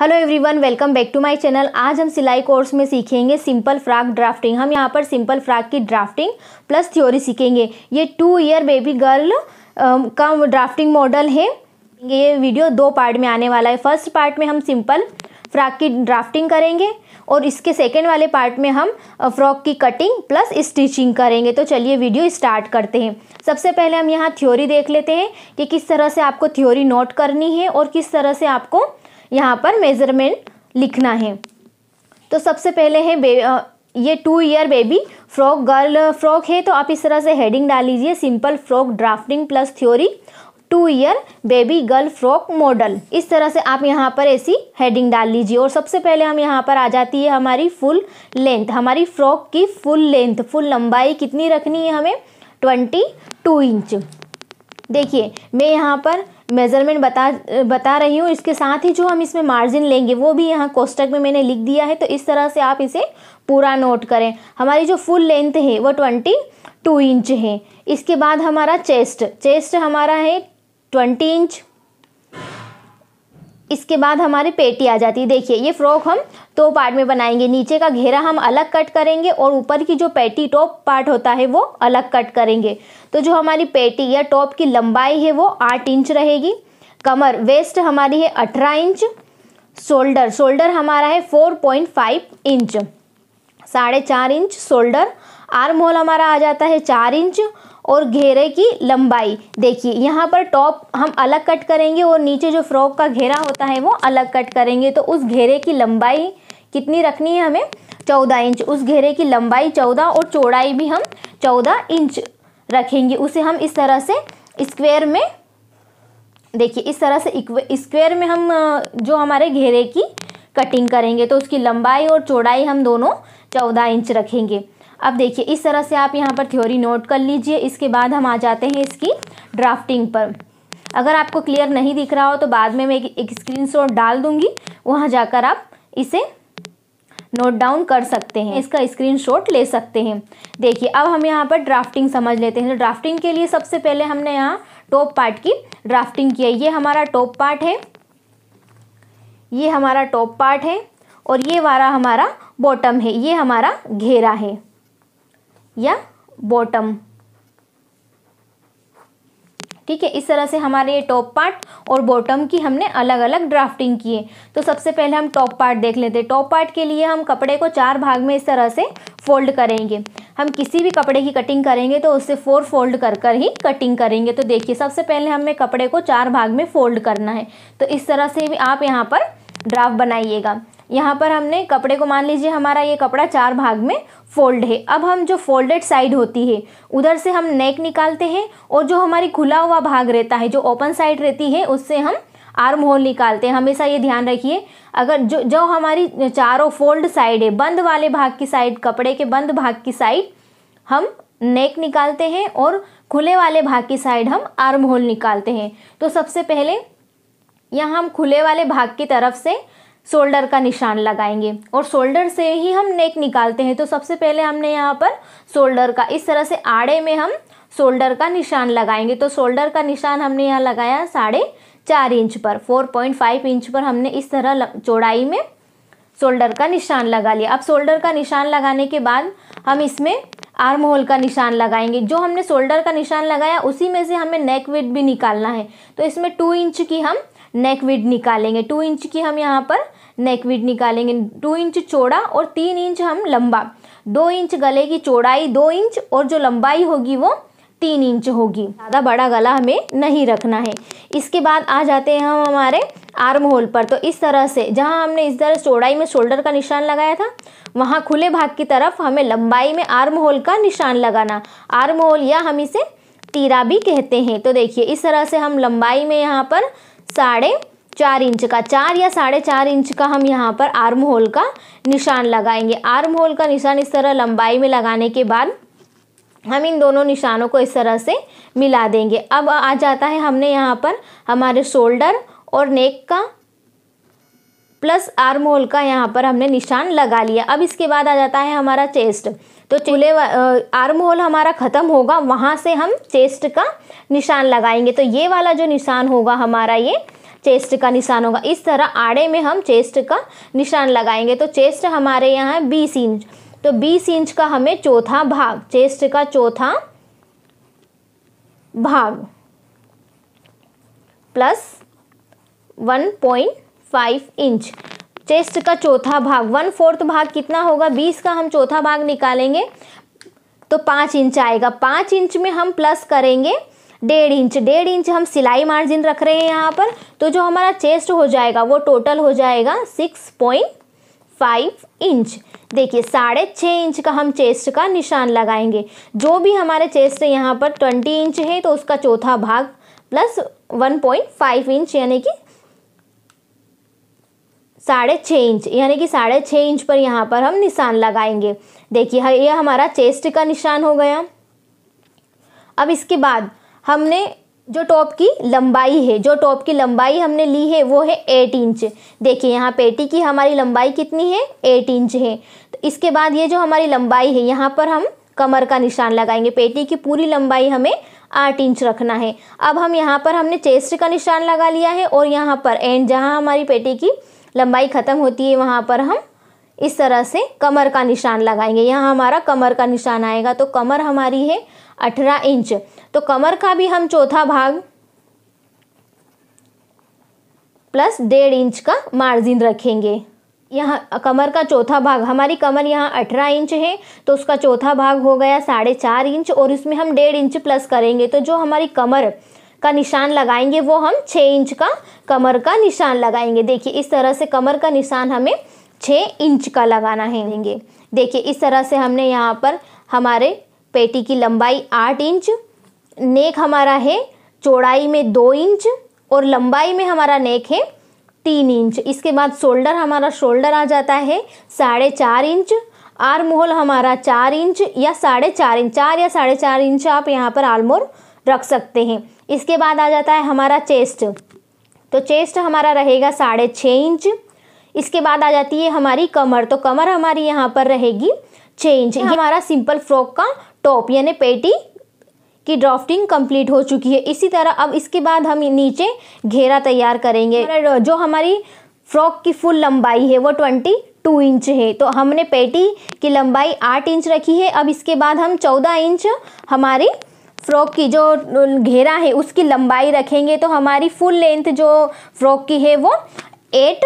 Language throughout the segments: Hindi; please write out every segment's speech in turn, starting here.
Hello everyone welcome back to my channel आज हम सिलाई कोर्स में सीखेंगे सिंपल फ्राक ड्राफ्टिंग हम यहाँ पर सिंपल फ्राक की ड्राफ्टिंग प्लस थ्योरी सीखेंगे ये टू ईयर बेबी गर्ल का ड्राफ्टिंग मॉडल है ये वीडियो दो पार्ट में आने वाला है फर्स्ट पार्ट में हम सिंपल फ्राक की ड्राफ्टिंग करेंगे और इसके सेकेंड वाले पार्ट में हम फ्रॉक uh, की कटिंग प्लस स्टिचिंग करेंगे तो चलिए वीडियो स्टार्ट करते हैं सबसे पहले हम यहाँ थ्योरी देख लेते हैं कि किस तरह से आपको थ्योरी नोट करनी है और किस तरह से आपको यहाँ पर मेज़रमेंट लिखना है तो सबसे पहले है बे ये two year baby frock girl frock है तो आप इस तरह से हेडिंग डाल लीजिए simple frock drafting plus theory two year baby girl frock model इस तरह से आप यहाँ पर ऐसी हेडिंग डाल लीजिए और सबसे पहले हम यहाँ पर आ जाती है हमारी फुल लेंथ हमारी फ्रॉक की फुल लेंथ फुल लंबाई कितनी रखनी है हमें ट्वेंटी टू इंच देखिए मैं यहाँ पर मेज़रमेंट बता बता रही हूँ इसके साथ ही जो हम इसमें मार्जिन लेंगे वो भी यहाँ कोष्टक में मैंने लिख दिया है तो इस तरह से आप इसे पूरा नोट करें हमारी जो फुल लेंथ है वो ट्वेंटी टू इंच है इसके बाद हमारा चेस्ट चेस्ट हमारा है ट्वेंटी इंच इसके बाद हमारी पेटी आ जाती है देखिए ये फ्रॉक हम दो तो पार्ट में बनाएंगे नीचे का घेरा हम अलग कट करेंगे और ऊपर की जो पेटी टॉप पार्ट होता है वो अलग कट करेंगे तो जो हमारी पेटी या टॉप की लंबाई है वो आठ इंच रहेगी कमर वेस्ट हमारी है अठारह इंच शोल्डर शोल्डर हमारा है फोर पॉइंट फाइव इंच साढ़े चार इंच शोल्डर आर्म होल हमारा आ जाता है चार इंच और घेरे की लंबाई देखिए यहाँ पर टॉप हम अलग कट करेंगे और नीचे जो फ्रॉक का घेरा होता है वो अलग कट करेंगे तो उस घेरे की लंबाई कितनी रखनी है हमें चौदह इंच उस घेरे की लंबाई चौदह और चौड़ाई भी हम चौदह इंच रखेंगे उसे हम इस तरह से स्क्वेयर में देखिए इस तरह से स्क्वेयर में हम जो हमारे घेरे की कटिंग करेंगे तो उसकी लंबाई और चौड़ाई हम दोनों चौदह इंच रखेंगे अब देखिए इस तरह से आप यहाँ पर थ्योरी नोट कर लीजिए इसके बाद हम आ जाते हैं इसकी ड्राफ्टिंग पर अगर आपको क्लियर नहीं दिख रहा हो तो बाद में मैं एक, एक स्क्रीनशॉट डाल दूँगी वहाँ जाकर आप इसे नोट डाउन कर सकते हैं इसका स्क्रीनशॉट ले सकते हैं देखिए अब हम यहाँ पर ड्राफ्टिंग समझ लेते हैं तो ड्राफ्टिंग के लिए सबसे पहले हमने यहाँ टॉप पार्ट की ड्राफ्टिंग किया ये हमारा टॉप पार्ट है ये हमारा टॉप पार्ट है और ये वाला हमारा बॉटम है ये हमारा घेरा है या बॉटम ठीक है इस तरह से हमारे ये टॉप पार्ट और बॉटम की हमने अलग अलग ड्राफ्टिंग की है तो सबसे पहले हम टॉप पार्ट देख लेते हैं टॉप पार्ट के लिए हम कपड़े को चार भाग में इस तरह से फोल्ड करेंगे हम किसी भी कपड़े की कटिंग करेंगे तो उससे फोर फोल्ड कर कर ही कटिंग करेंगे तो देखिए सबसे पहले हमें कपड़े को चार भाग में फोल्ड करना है तो इस तरह से भी आप यहाँ पर ड्राफ्ट बनाइएगा यहाँ पर हमने कपड़े को मान लीजिए हमारा ये कपड़ा चार भाग में फोल्ड है अब हम जो फोल्डेड साइड होती है उधर से हम नेक निकालते हैं और जो हमारी खुला हुआ भाग रहता है जो ओपन साइड रहती है उससे हम आर्म होल निकालते हैं हमेशा ये ध्यान रखिए अगर जो जो हमारी चारों फोल्ड साइड है बंद वाले भाग की साइड कपड़े के बंद भाग की साइड हम नेक निकालते हैं और खुले वाले भाग की साइड हम आर्म होल निकालते हैं तो सबसे पहले यहाँ हम खुले वाले भाग की तरफ से शोल्डर का निशान लगाएंगे और शोल्डर से ही हम नेक निकालते हैं तो सबसे पहले हमने यहाँ पर शोल्डर का इस तरह से आड़े में हम शोल्डर का निशान लगाएंगे तो शोल्डर का निशान हमने यहाँ लगाया साढ़े चार इंच पर फोर पॉइंट फाइव इंच पर हमने इस तरह चौड़ाई में शोल्डर का निशान लगा लिया अब शोल्डर का निशान लगाने के बाद हम इसमें आर्म होल का निशान लगाएंगे जो हमने शोल्डर का निशान लगाया उसी में से हमें नेक वेट भी निकालना है तो इसमें टू इंच की हम नेक विड निकालेंगे टू इंच की हम यहाँ पर नेक विड निकालेंगे टू इंच चौड़ा और तीन इंच हम लंबा दो इंच गले की चौड़ाई दो इंच और जो लंबाई होगी वो तीन इंच होगी ज़्यादा बड़ा गला हमें नहीं रखना है इसके बाद आ जाते हैं हम हमारे आर्म होल पर तो इस तरह से जहाँ हमने इस तरह चौड़ाई में शोल्डर का निशान लगाया था वहाँ खुले भाग की तरफ हमें लंबाई में आर्म होल का निशान लगाना आर्म होल या हम इसे तीरा भी कहते हैं तो देखिए इस तरह से हम लंबाई में यहाँ पर साढ़े चार इंच का चार या साढ़े चार इंच का हम यहाँ पर आर्म होल का निशान लगाएंगे आर्म होल का निशान इस तरह लंबाई में लगाने के बाद हम इन दोनों निशानों को इस तरह से मिला देंगे अब आ जाता है हमने यहाँ पर हमारे शोल्डर और नेक का प्लस आर्म होल का यहाँ पर हमने निशान लगा लिया अब इसके बाद आ जाता है हमारा चेस्ट तो चूल्हे आर्म होल हमारा ख़त्म होगा वहाँ से हम चेस्ट का निशान लगाएंगे तो ये वाला जो निशान होगा हमारा ये चेस्ट का निशान होगा इस तरह आड़े में हम चेस्ट का निशान लगाएंगे तो चेस्ट हमारे यहाँ बीस इंच तो बीस इंच का हमें चौथा भाग चेस्ट का चौथा भाग plus one point five inch chest का चौथा भाग वन फोर्थ भाग कितना होगा बीस का हम चौथा भाग निकालेंगे तो पाँच इंच आएगा पाँच इंच में हम प्लस करेंगे डेढ़ इंच डेढ़ इंच हम सिलाई मार्जिन रख रहे हैं यहाँ पर तो जो हमारा चेस्ट हो जाएगा वो टोटल हो जाएगा सिक्स पॉइंट फाइव इंच देखिए साढ़े छः इंच का हम चेस्ट का निशान लगाएंगे जो भी हमारे चेस्ट यहाँ पर ट्वेंटी इंच है तो उसका चौथा भाग plus one point five inch यानी कि साढ़े छः इंच यानी कि साढ़े छः इंच पर यहाँ पर हम निशान लगाएंगे देखिए ये हमारा चेस्ट का निशान हो गया अब इसके बाद हमने जो टॉप की लंबाई है जो टॉप की लंबाई हमने ली है वो है एट इंच देखिए यहाँ पेटी की हमारी लंबाई कितनी है एट इंच है तो इसके बाद ये जो हमारी लंबाई है यहाँ पर हम कमर का निशान लगाएंगे पेटी की पूरी लंबाई हमें आठ इंच रखना है अब हम यहाँ पर हमने चेस्ट का निशान लगा लिया है और यहाँ पर एंड जहाँ हमारी पेटी की लंबाई ख़त्म होती है वहाँ पर हम इस तरह से कमर का निशान लगाएंगे यहाँ हमारा कमर का निशान आएगा तो कमर हमारी है अठारह इंच तो कमर का भी हम चौथा भाग प्लस डेढ़ इंच का मार्जिन रखेंगे यहाँ कमर का चौथा भाग हमारी कमर यहाँ अठारह इंच है तो उसका चौथा भाग हो गया साढ़े चार इंच और इसमें हम डेढ़ इंच प्लस करेंगे तो जो हमारी कमर का निशान लगाएंगे वो हम छः इंच का कमर का निशान लगाएंगे देखिए इस तरह से कमर का निशान हमें छः इंच का लगाना है देखिए इस तरह से हमने यहाँ पर हमारे पेटी की लंबाई आठ इंच नेक हमारा है चौड़ाई में दो इंच और लंबाई में हमारा नेक है तीन इंच इसके बाद शोल्डर हमारा शोल्डर आ जाता है साढ़े चार इंच आर मोहल हमारा चार इंच या साढ़े चार इंच चार या साढ़े चार इंच आप यहाँ पर आलमोर रख सकते हैं इसके बाद आ जाता है हमारा चेस्ट तो चेस्ट हमारा रहेगा साढ़े छः इंच इसके बाद आ जाती है हमारी कमर तो कमर हमारी यहाँ पर रहेगी छः इंच ये हमारा सिंपल फ्रॉक का टॉप यानी पेटी की ड्राफ्टिंग कंप्लीट हो चुकी है इसी तरह अब इसके बाद हम नीचे घेरा तैयार करेंगे जो हमारी फ्रॉक की फुल लंबाई है वो ट्वेंटी टू इंच है तो हमने पेटी की लंबाई आठ इंच रखी है अब इसके बाद हम चौदह इंच हमारी फ्रॉक की जो घेरा है उसकी लंबाई रखेंगे तो हमारी फुल लेंथ जो फ्रॉक की है वो एट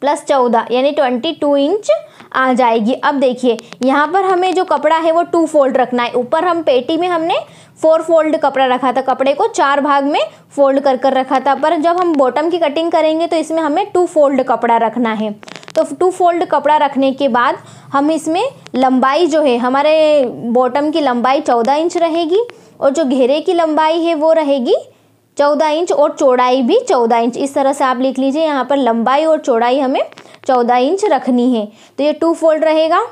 प्लस चौदह यानी ट्वेंटी टू इंच आ जाएगी अब देखिए यहाँ पर हमें जो कपड़ा है वो टू फोल्ड रखना है ऊपर हम पेटी में हमने फोर फोल्ड कपड़ा रखा था कपड़े को चार भाग में फोल्ड कर कर रखा था पर जब हम बॉटम की कटिंग करेंगे तो इसमें हमें टू फोल्ड कपड़ा रखना है तो टू फोल्ड कपड़ा रखने के बाद हम इसमें लंबाई जो है हमारे बॉटम की लंबाई चौदह इंच रहेगी और जो घेरे की लंबाई है वो रहेगी चौदह इंच और चौड़ाई भी चौदह इंच इस तरह से आप लिख लीजिए यहाँ पर लंबाई और चौड़ाई हमें चौदह इंच रखनी है तो ये टू फोल्ड रहेगा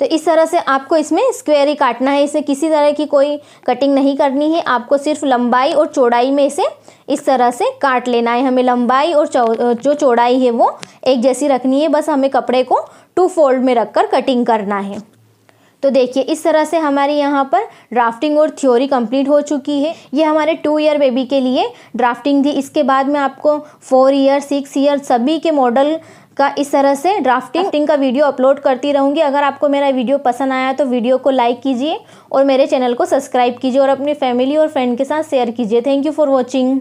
तो इस तरह से आपको इसमें स्क्वेयर ही काटना है इसे किसी तरह की कोई कटिंग नहीं करनी है आपको सिर्फ लंबाई और चौड़ाई में इसे इस तरह से काट लेना है हमें लंबाई और जो चौड़ाई है वो एक जैसी रखनी है बस हमें कपड़े को टू फोल्ड में रखकर कटिंग करना है तो देखिए इस तरह से हमारे यहाँ पर ड्राफ्टिंग और थ्योरी कंप्लीट हो चुकी है ये हमारे टू ईयर बेबी के लिए ड्राफ्टिंग थी इसके बाद में आपको फोर ईयर सिक्स ईयर सभी के मॉडल का इस तरह से ड्राफ्टिंग हाँ। का वीडियो अपलोड करती रहूँगी अगर आपको मेरा वीडियो पसंद आया तो वीडियो को लाइक कीजिए और मेरे चैनल को सब्सक्राइब कीजिए और अपनी फैमिली और फ्रेंड के साथ शेयर कीजिए थैंक यू फॉर वॉचिंग